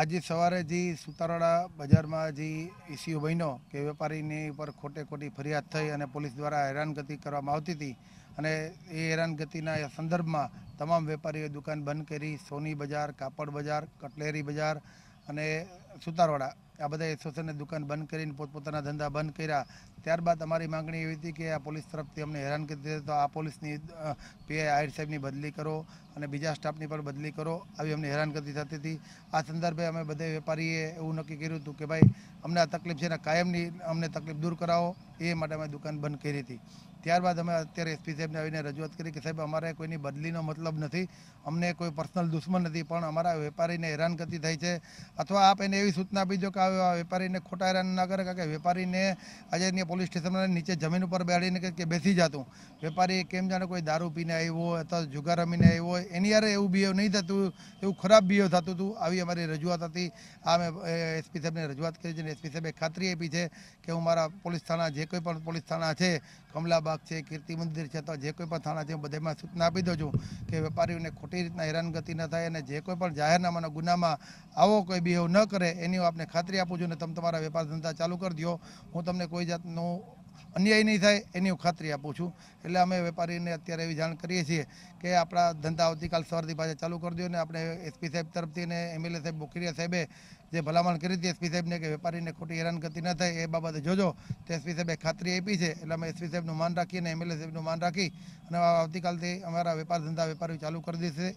આજે સવારે જે સુતારોડા બજારમાં જે ઇસ્યુ બન્યો કે વેપારીની ઉપર ખોટે ખોટી ફરિયાદ થઈ અને પોલીસ દ્વારા હેરાનગતિ કરવામાં આવતી હતી અને એ હેરાનગતિના સંદર્ભમાં તમામ વેપારીઓએ દુકાન બંધ કરી સોની બજાર કાપડ બજાર કટલેરી બજાર અને સુતારોડા આ બધાએ શોષણની દુકાન બંધ કરીને પોતપોતાના ધંધા બંધ કર્યા ત્યારબાદ અમારી માગણી એવી હતી કે આ પોલીસ તરફથી અમને હેરાન કરી દીધા તો આ પોલીસની પીઆઈ આહિર સાહેબની બદલી કરો અને બીજા સ્ટાફની પણ બદલી કરો આવી અમને હેરાન કરતી થતી હતી આ સંદર્ભે અમે બધા વેપારીએ એવું નક્કી કર્યું હતું કે ભાઈ અમને આ તકલીફ છે એના કાયમની અમને તકલીફ દૂર કરાવો એ માટે અમે દુકાન બંધ કરી હતી ત્યારબાદ અમે અત્યારે એસપી સાહેબને આવીને રજૂઆત કરી કે સાહેબ અમારે કોઈની બદલીનો મતલબ નથી અમને કોઈ પર્સનલ દુશ્મન નથી પણ અમારા વેપારીને હેરાન કરતી થાય છે અથવા આપ એને એવી સૂચના આપી દો કે આ વેપારીને ખોટા હેરાન ના કરે કારણ કે વેપારીને આજે અહીંયા પોલીસ સ્ટેશનમાં નીચે જમીન ઉપર બેસીને કે બેસી જતું વેપારી કેમ જાણે કોઈ દારૂ પીને આવ્યો હોય અથવા જુગાર રમીને આવ્યો એની યારે એવું બિહેવ નહીં થતું એવું ખરાબ બિહેવ થતું હતું આવી અમારી રજૂઆત હતી આ મેં એસપી સાહેબને રજૂઆત કરી છે અને એસપી સાહેબે ખાતરી આપી છે કે હું મારા પોલીસ થાણા જે કોઈ પણ પોલીસ થાણા છે કમલાબા વિભાગ છે કીર્તિ મંદિર છે અથવા જે કોઈ પણ થાણા છે બધામાં સૂચના આપી દઉં છું કે વેપારીઓને ખોટી રીતના હેરાનગતિ ન થાય અને જે કોઈ પણ જાહેરનામાના ગુનામાં આવો કોઈ બિહેવ ન કરે એની હું આપને ખાતરી આપું છું અને તમે તમારા વેપાર ધંધા ચાલુ કરી દો હું તમને કોઈ જાતનું અન્યાય નહીં થાય એની હું ખાતરી આપું છું એટલે અમે વેપારીને અત્યારે એવી જાણ કરીએ છીએ કે આપણા ધંધા આવતીકાલ સવારથી પાછા ચાલુ કરી દો અને આપણે એસપી સાહેબ તરફથી અને એમએલએ સાહેબ બોકરિયા સાહેબે જે ભલામણ કરી હતી એસપી સાહેબને કે વેપારીને ખોટી હેરાનગતિ ન થાય એ બાબતે જોજો તો એસપી સાહેબે ખાતરી આપી છે એટલે અમે એસપી સાહેબનું માન રાખી અને એમએલએ સાહેબનું માન રાખી અને આવતીકાલથી અમારા વેપાર ધંધા વેપારીઓ ચાલુ કરી દેશે